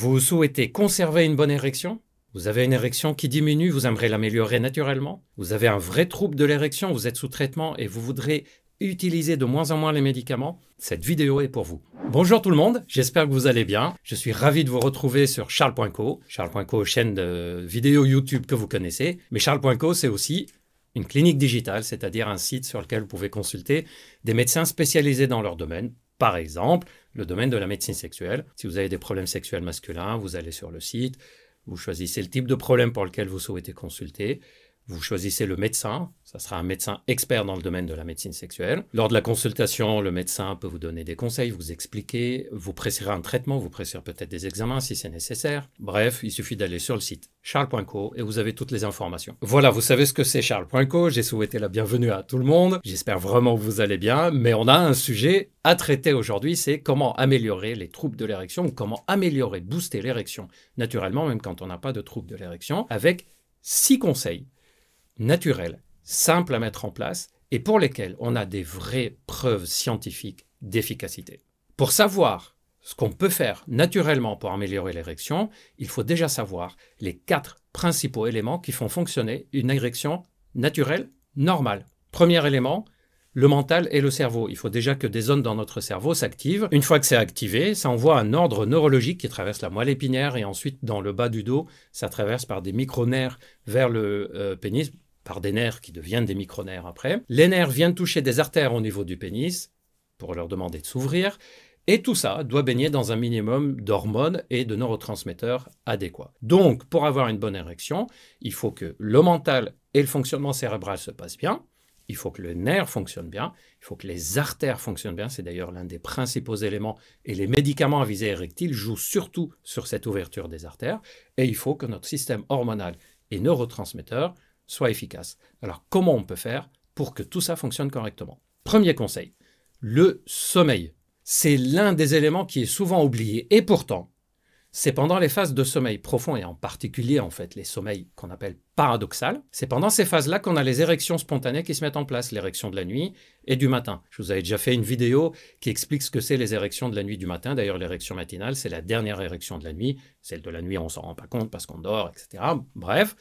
Vous souhaitez conserver une bonne érection vous avez une érection qui diminue, vous aimerez l'améliorer naturellement. Vous avez un vrai trouble de l'érection, vous êtes sous traitement et vous voudrez utiliser de moins en moins les médicaments, cette vidéo est pour vous. Bonjour tout le monde, j'espère que vous allez bien. Je suis ravi de vous retrouver sur Charles.co. Charles.co, chaîne de vidéos YouTube que vous connaissez. Mais Charles.co, c'est aussi une clinique digitale, c'est-à-dire un site sur lequel vous pouvez consulter des médecins spécialisés dans leur domaine, par exemple, le domaine de la médecine sexuelle. Si vous avez des problèmes sexuels masculins, vous allez sur le site, vous choisissez le type de problème pour lequel vous souhaitez consulter, vous choisissez le médecin, ça sera un médecin expert dans le domaine de la médecine sexuelle. Lors de la consultation, le médecin peut vous donner des conseils, vous expliquer, vous prescrire un traitement, vous prescrire peut-être des examens si c'est nécessaire. Bref, il suffit d'aller sur le site charles.co et vous avez toutes les informations. Voilà, vous savez ce que c'est charles.co, j'ai souhaité la bienvenue à tout le monde, j'espère vraiment que vous allez bien, mais on a un sujet à traiter aujourd'hui, c'est comment améliorer les troubles de l'érection ou comment améliorer, booster l'érection naturellement, même quand on n'a pas de troubles de l'érection, avec six conseils naturelles, simples à mettre en place et pour lesquels on a des vraies preuves scientifiques d'efficacité. Pour savoir ce qu'on peut faire naturellement pour améliorer l'érection, il faut déjà savoir les quatre principaux éléments qui font fonctionner une érection naturelle normale. Premier élément, le mental et le cerveau. Il faut déjà que des zones dans notre cerveau s'activent. Une fois que c'est activé, ça envoie un ordre neurologique qui traverse la moelle épinière et ensuite dans le bas du dos, ça traverse par des micro-nerfs vers le euh, pénis par des nerfs qui deviennent des micronerfs après. Les nerfs viennent toucher des artères au niveau du pénis pour leur demander de s'ouvrir. Et tout ça doit baigner dans un minimum d'hormones et de neurotransmetteurs adéquats. Donc, pour avoir une bonne érection, il faut que le mental et le fonctionnement cérébral se passent bien, il faut que le nerf fonctionne bien, il faut que les artères fonctionnent bien, c'est d'ailleurs l'un des principaux éléments, et les médicaments à visée érectile jouent surtout sur cette ouverture des artères, et il faut que notre système hormonal et neurotransmetteur soit efficace. Alors comment on peut faire pour que tout ça fonctionne correctement Premier conseil, le sommeil. C'est l'un des éléments qui est souvent oublié et pourtant, c'est pendant les phases de sommeil profond et en particulier en fait les sommeils qu'on appelle paradoxal. c'est pendant ces phases-là qu'on a les érections spontanées qui se mettent en place, l'érection de la nuit et du matin. Je vous avais déjà fait une vidéo qui explique ce que c'est les érections de la nuit du matin. D'ailleurs, l'érection matinale, c'est la dernière érection de la nuit, celle de la nuit on ne s'en rend pas compte parce qu'on dort, etc. Bref,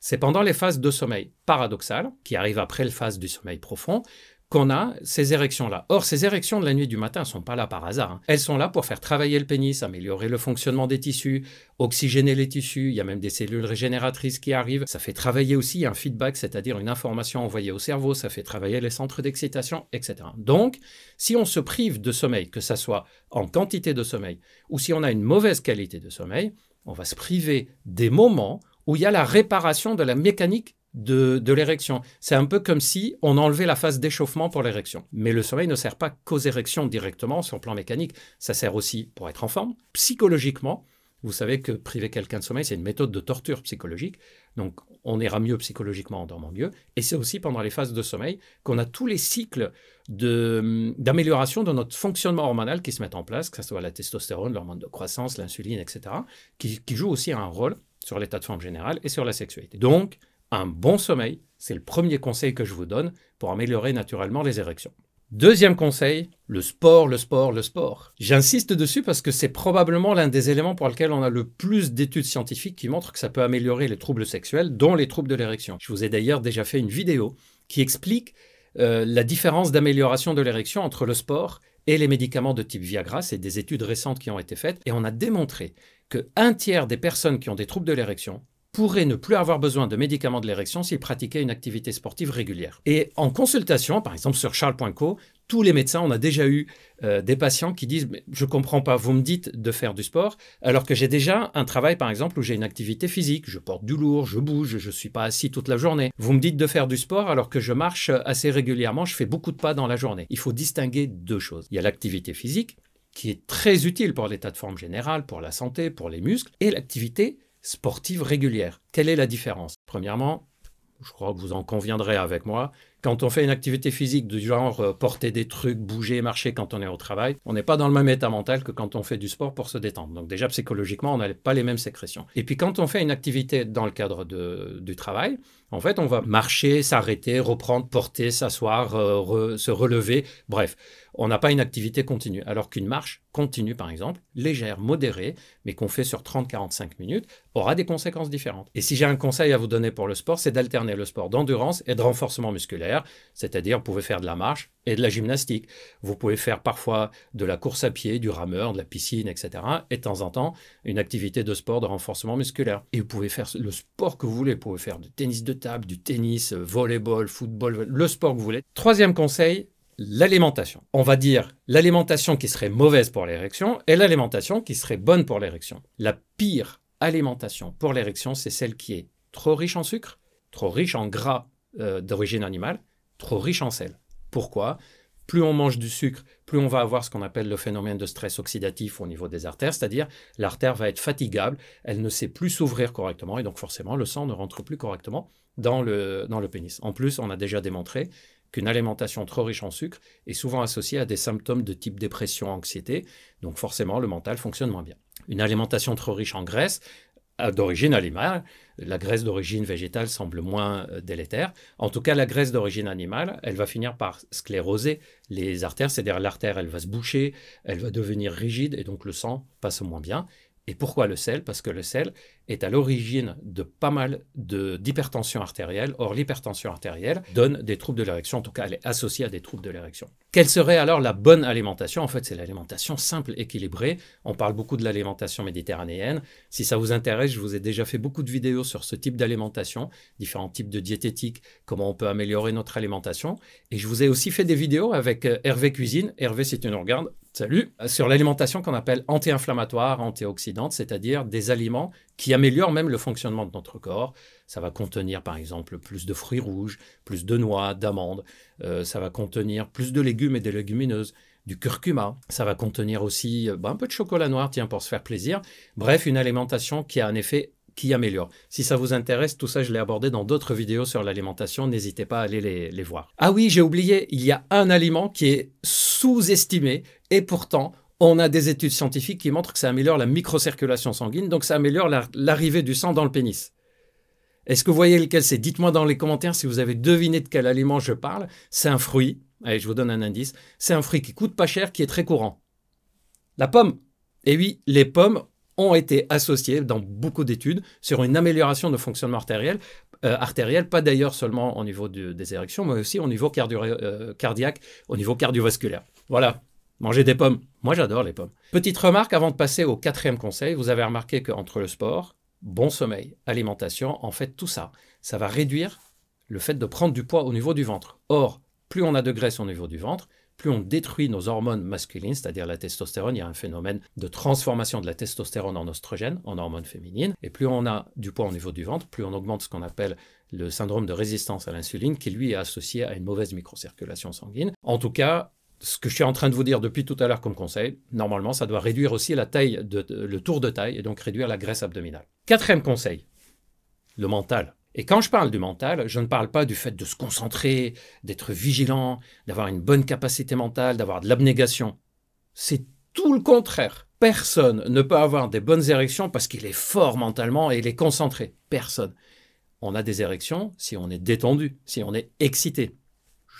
c'est pendant les phases de sommeil paradoxal, qui arrivent après les phase du sommeil profond, qu'on a ces érections-là. Or, ces érections de la nuit du matin ne sont pas là par hasard. Hein. Elles sont là pour faire travailler le pénis, améliorer le fonctionnement des tissus, oxygéner les tissus. Il y a même des cellules régénératrices qui arrivent. Ça fait travailler aussi un feedback, c'est-à-dire une information envoyée au cerveau. Ça fait travailler les centres d'excitation, etc. Donc, si on se prive de sommeil, que ce soit en quantité de sommeil ou si on a une mauvaise qualité de sommeil, on va se priver des moments où il y a la réparation de la mécanique de, de l'érection. C'est un peu comme si on enlevait la phase d'échauffement pour l'érection. Mais le sommeil ne sert pas qu'aux érections directement sur le plan mécanique. Ça sert aussi pour être en forme, psychologiquement. Vous savez que priver quelqu'un de sommeil, c'est une méthode de torture psychologique. Donc, on ira mieux psychologiquement en dormant mieux. Et c'est aussi pendant les phases de sommeil qu'on a tous les cycles d'amélioration de, notre fonctionnement hormonal qui se mettent en place, que ce soit la testostérone, l'hormone de croissance, l'insuline, etc., qui, qui jouent aussi un rôle sur l'état de forme générale et sur la sexualité. Donc, un bon sommeil, c'est le premier conseil que je vous donne pour améliorer naturellement les érections. Deuxième conseil, le sport, le sport, le sport. J'insiste dessus parce que c'est probablement l'un des éléments pour lequel on a le plus d'études scientifiques qui montrent que ça peut améliorer les troubles sexuels, dont les troubles de l'érection. Je vous ai d'ailleurs déjà fait une vidéo qui explique euh, la différence d'amélioration de l'érection entre le sport et les médicaments de type Viagra. C'est des études récentes qui ont été faites et on a démontré que un tiers des personnes qui ont des troubles de l'érection pourraient ne plus avoir besoin de médicaments de l'érection s'ils pratiquaient une activité sportive régulière. Et en consultation, par exemple sur charles.co, tous les médecins, on a déjà eu euh, des patients qui disent mais je comprends pas, vous me dites de faire du sport alors que j'ai déjà un travail par exemple où j'ai une activité physique, je porte du lourd, je bouge, je ne suis pas assis toute la journée. Vous me dites de faire du sport alors que je marche assez régulièrement, je fais beaucoup de pas dans la journée. Il faut distinguer deux choses. Il y a l'activité physique qui est très utile pour l'état de forme général, pour la santé, pour les muscles, et l'activité sportive régulière. Quelle est la différence Premièrement, je crois que vous en conviendrez avec moi, quand on fait une activité physique du genre euh, porter des trucs, bouger, marcher quand on est au travail, on n'est pas dans le même état mental que quand on fait du sport pour se détendre. Donc déjà psychologiquement, on n'a pas les mêmes sécrétions. Et puis quand on fait une activité dans le cadre du travail, en fait, on va marcher, s'arrêter, reprendre, porter, s'asseoir, euh, se relever, bref on n'a pas une activité continue. Alors qu'une marche continue, par exemple, légère, modérée, mais qu'on fait sur 30-45 minutes, aura des conséquences différentes. Et si j'ai un conseil à vous donner pour le sport, c'est d'alterner le sport d'endurance et de renforcement musculaire, c'est-à-dire vous pouvez faire de la marche et de la gymnastique. Vous pouvez faire parfois de la course à pied, du rameur, de la piscine, etc. Et de temps en temps, une activité de sport de renforcement musculaire. Et vous pouvez faire le sport que vous voulez. Vous pouvez faire du tennis de table, du tennis, euh, volleyball, football, le sport que vous voulez. Troisième conseil, l'alimentation. On va dire l'alimentation qui serait mauvaise pour l'érection et l'alimentation qui serait bonne pour l'érection. La pire alimentation pour l'érection, c'est celle qui est trop riche en sucre, trop riche en gras euh, d'origine animale, trop riche en sel. Pourquoi Plus on mange du sucre, plus on va avoir ce qu'on appelle le phénomène de stress oxydatif au niveau des artères, c'est-à-dire l'artère va être fatigable, elle ne sait plus s'ouvrir correctement et donc forcément le sang ne rentre plus correctement dans le, dans le pénis. En plus, on a déjà démontré qu'une alimentation trop riche en sucre est souvent associée à des symptômes de type dépression, anxiété, donc forcément le mental fonctionne moins bien. Une alimentation trop riche en graisse euh, d'origine animale, la graisse d'origine végétale semble moins euh, délétère. En tout cas, la graisse d'origine animale, elle va finir par scléroser les artères, c'est-à-dire l'artère, elle va se boucher, elle va devenir rigide et donc le sang passe moins bien. Et pourquoi le sel Parce que le sel est à l'origine de pas mal d'hypertension artérielle. Or, l'hypertension artérielle donne des troubles de l'érection, en tout cas, elle est associée à des troubles de l'érection. Quelle serait alors la bonne alimentation En fait, c'est l'alimentation simple, équilibrée. On parle beaucoup de l'alimentation méditerranéenne. Si ça vous intéresse, je vous ai déjà fait beaucoup de vidéos sur ce type d'alimentation, différents types de diététiques, comment on peut améliorer notre alimentation. Et je vous ai aussi fait des vidéos avec euh, Hervé Cuisine. Hervé, si tu nous regardes, Salut. Euh, sur l'alimentation qu'on appelle anti-inflammatoire, antioxydante, c'est-à-dire des aliments qui améliorent même le fonctionnement de notre corps. Ça va contenir par exemple plus de fruits rouges, plus de noix, d'amandes, euh, ça va contenir plus de légumes et des légumineuses, du curcuma, ça va contenir aussi euh, bah, un peu de chocolat noir, tiens, pour se faire plaisir. Bref, une alimentation qui a un effet qui améliore. Si ça vous intéresse, tout ça, je l'ai abordé dans d'autres vidéos sur l'alimentation. N'hésitez pas à aller les, voir. Ah oui, j'ai oublié, il y a un aliment qui est sous-estimé et pourtant, on a des études scientifiques qui montrent que ça améliore la microcirculation sanguine, donc ça améliore l'arrivée du sang dans le pénis. Est-ce que vous voyez lequel c'est Dites-moi dans les commentaires si vous avez deviné de quel aliment je parle. C'est un fruit. Allez, je vous donne un indice. C'est un fruit qui coûte pas cher, qui est très courant. La pomme. Eh oui, les pommes ont été associés dans beaucoup d'études sur une amélioration de fonctionnement artériel, euh, pas d'ailleurs seulement au niveau des érections, mais aussi au niveau euh, cardiaque, au niveau cardiovasculaire. Voilà, manger des pommes. Moi j'adore les pommes. Petite remarque avant de passer au quatrième conseil, vous avez remarqué qu'entre le sport, bon sommeil, alimentation, en fait tout ça, ça va réduire le fait de prendre du poids au niveau du ventre. Or, plus on a de graisse au niveau du ventre, plus on détruit nos hormones masculines, c'est-à-dire la testostérone, il y a un phénomène de transformation de la testostérone en oestrogène, en hormone féminine, et plus on a du poids au niveau du ventre, plus on augmente ce qu'on appelle le syndrome de résistance à l'insuline, qui lui est associé à une mauvaise microcirculation sanguine. En tout cas, ce que je suis en train de vous dire depuis tout à l'heure comme conseil, normalement, ça doit réduire aussi la taille de, le tour de taille et donc réduire la graisse abdominale. Quatrième conseil, le mental. Et quand je parle du mental, je ne parle pas du fait de se concentrer, d'être vigilant, d'avoir une bonne capacité mentale, d'avoir de l'abnégation. C'est tout le contraire. Personne ne peut avoir des bonnes érections parce qu'il est fort mentalement et il est concentré. Personne. On a des érections si on est détendu, si on est excité.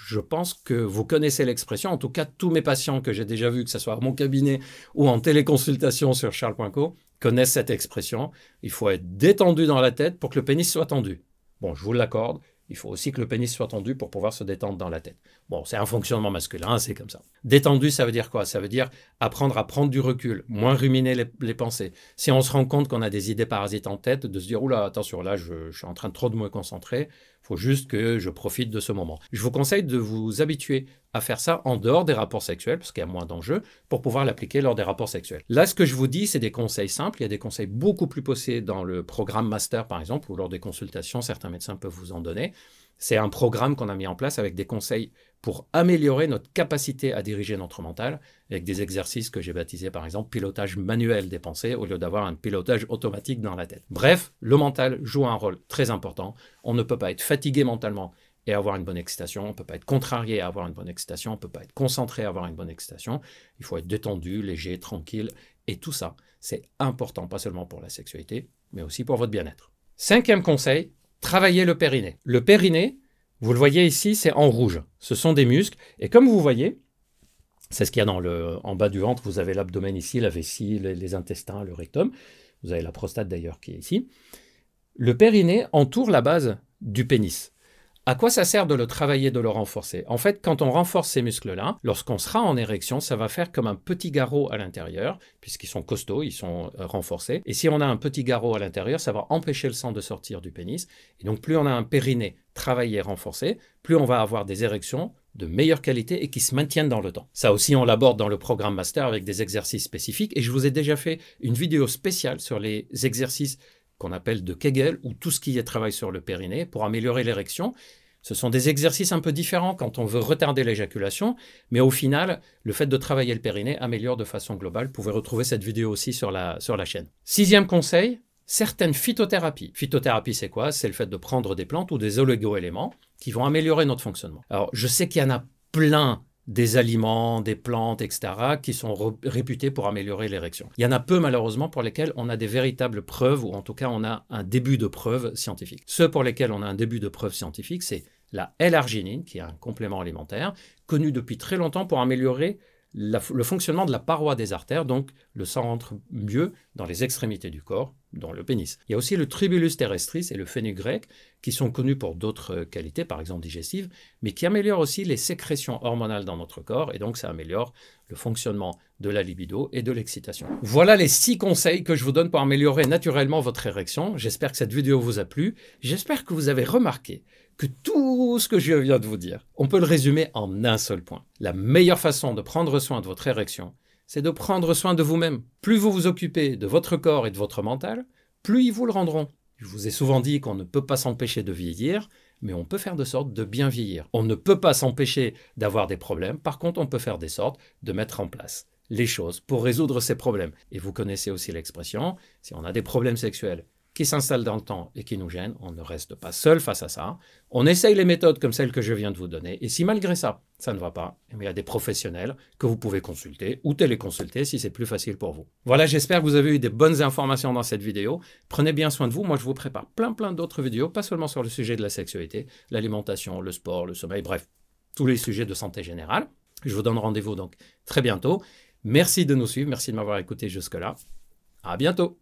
Je pense que vous connaissez l'expression, en tout cas tous mes patients que j'ai déjà vus, que ce soit à mon cabinet ou en téléconsultation sur charles.co, connaissent cette expression. Il faut être détendu dans la tête pour que le pénis soit tendu. Bon, je vous l'accorde, il faut aussi que le pénis soit tendu pour pouvoir se détendre dans la tête. Bon, c'est un fonctionnement masculin, c'est comme ça. Détendu, ça veut dire quoi Ça veut dire apprendre à prendre du recul, moins ruminer les, pensées. Si on se rend compte qu'on a des idées parasites en tête, de se dire, oula, attention, là, je, suis en train de trop de me concentrer, il faut juste que je profite de ce moment. Je vous conseille de vous habituer faire ça en dehors des rapports sexuels, parce qu'il y a moins d'enjeux, pour pouvoir l'appliquer lors des rapports sexuels. Là, ce que je vous dis, c'est des conseils simples. Il y a des conseils beaucoup plus poussés dans le programme master, par exemple, ou lors des consultations, certains médecins peuvent vous en donner. C'est un programme qu'on a mis en place avec des conseils pour améliorer notre capacité à diriger notre mental, avec des exercices que j'ai baptisés par exemple pilotage manuel des pensées au lieu d'avoir un pilotage automatique dans la tête. Bref, le mental joue un rôle très important. On ne peut pas être fatigué mentalement et avoir une bonne excitation. On ne peut pas être contrarié à avoir une bonne excitation. On ne peut pas être concentré à avoir une bonne excitation. Il faut être détendu, léger, tranquille. Et tout ça, c'est important, pas seulement pour la sexualité, mais aussi pour votre bien-être. Cinquième conseil, travaillez le périnée. Le périnée, vous le voyez ici, c'est en rouge. Ce sont des muscles. Et comme vous voyez, c'est ce qu'il y a dans le, en bas du ventre. Vous avez l'abdomen ici, la vessie, les intestins, le rectum. Vous avez la prostate d'ailleurs qui est ici. Le périnée entoure la base du pénis. À quoi ça sert de le travailler, de le renforcer En fait, quand on renforce ces muscles-là, lorsqu'on sera en érection, ça va faire comme un petit garrot à l'intérieur, puisqu'ils sont costauds, ils sont euh, renforcés. Et si on a un petit garrot à l'intérieur, ça va empêcher le sang de sortir du pénis. Et donc, plus on a un périnée travaillé, renforcé, plus on va avoir des érections de meilleure qualité et qui se maintiennent dans le temps. Ça aussi, on l'aborde dans le programme master avec des exercices spécifiques. Et je vous ai déjà fait une vidéo spéciale sur les exercices qu'on appelle de Kegel ou tout ce qui est travail sur le périnée pour améliorer l'érection. Ce sont des exercices un peu différents quand on veut retarder l'éjaculation, mais au final, le fait de travailler le périnée améliore de façon globale. Vous pouvez retrouver cette vidéo aussi sur la, sur la chaîne. Sixième conseil, certaines phytothérapies. Phytothérapie, c'est quoi C'est le fait de prendre des plantes ou des oligo-éléments qui vont améliorer notre fonctionnement. Alors, je sais qu'il y en a plein des aliments, des plantes, etc., qui sont réputés pour améliorer l'érection. Il y en a peu malheureusement pour lesquels on a des véritables preuves, ou en tout cas on a un début de preuve scientifique. Ceux pour lesquels on a un début de preuve scientifique, c'est la L-arginine, qui est un complément alimentaire, connu depuis très longtemps pour améliorer le fonctionnement de la paroi des artères, donc le sang rentre mieux dans les extrémités du corps, dans le pénis. Il y a aussi le tribulus terrestris et le grec qui sont connus pour d'autres euh, qualités, par exemple digestives, mais qui améliorent aussi les sécrétions hormonales dans notre corps, et donc ça améliore le fonctionnement de la libido et de l'excitation. Voilà les six conseils que je vous donne pour améliorer naturellement votre érection. J'espère que cette vidéo vous a plu. J'espère que vous avez remarqué que tout ce que je viens de vous dire. On peut le résumer en un seul point. La meilleure façon de prendre soin de votre érection, c'est de prendre soin de vous-même. Plus vous vous occupez de votre corps et de votre mental, plus ils vous le rendront. Je vous ai souvent dit qu'on ne peut pas s'empêcher de vieillir, mais on peut faire de sorte de bien vieillir. On ne peut pas s'empêcher d'avoir des problèmes, par contre on peut faire des sortes de mettre en place les choses pour résoudre ces problèmes. Et vous connaissez aussi l'expression, si on a des problèmes sexuels, qui s'installent dans le temps et qui nous gênent. On ne reste pas seul face à ça. On essaye les méthodes comme celles que je viens de vous donner. Et si malgré ça, ça ne va pas, eh il y a des professionnels que vous pouvez consulter ou téléconsulter si c'est plus facile pour vous. Voilà, j'espère que vous avez eu des bonnes informations dans cette vidéo. Prenez bien soin de vous. Moi, je vous prépare plein, plein d'autres vidéos, pas seulement sur le sujet de la sexualité, l'alimentation, le sport, le sommeil, bref, tous les sujets de santé générale. Je vous donne rendez-vous donc très bientôt. Merci de nous suivre. Merci de m'avoir écouté jusque-là. À bientôt.